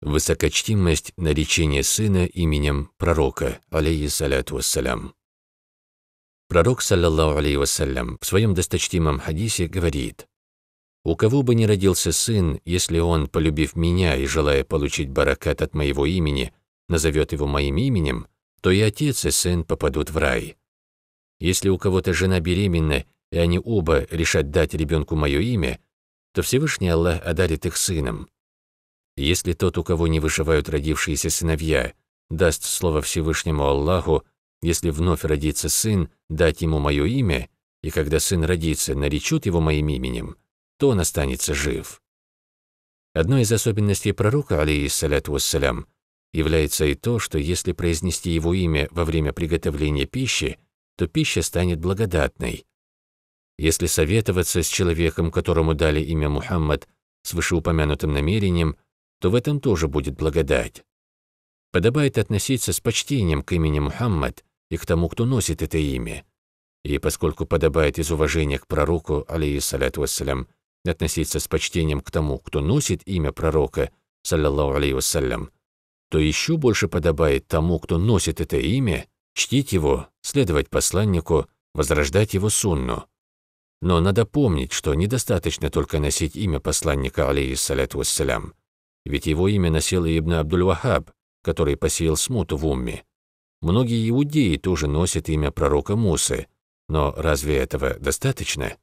высокочтимость наречения сына именем пророка, алейхиссаляту вассалям. Пророк, саллаллаху алейхи вассалям, в своем досточтимом хадисе говорит, «У кого бы ни родился сын, если он, полюбив меня и желая получить баракат от моего имени, назовет его моим именем, то и отец, и сын попадут в рай. Если у кого-то жена беременна, и они оба решат дать ребенку мое имя, то Всевышний Аллах одарит их сыном, если тот, у кого не вышивают родившиеся сыновья, даст слово Всевышнему Аллаху, если вновь родится сын, дать ему мое имя, и когда сын родится, наречут его моим именем, то он останется жив. Одной из особенностей пророка, алейиссаляту вассалям, является и то, что если произнести его имя во время приготовления пищи, то пища станет благодатной. Если советоваться с человеком, которому дали имя Мухаммад, с вышеупомянутым намерением – то в этом тоже будет благодать. Подобает относиться с почтением к имени Мухаммад и к тому, кто носит это имя. И поскольку подобает из уважения к пророку, алейхиссаляту вассалям, относиться с почтением к тому, кто носит имя пророка, саллаллаху алейхи вассалям, то еще больше подобает тому, кто носит это имя, чтить его, следовать посланнику, возрождать его сунну. Но надо помнить, что недостаточно только носить имя посланника, алейхиссаляту вассалям ведь его имя носил Ибн Абдуль-Вахаб, который посеял смуту в Умме. Многие иудеи тоже носят имя пророка Мусы, но разве этого достаточно?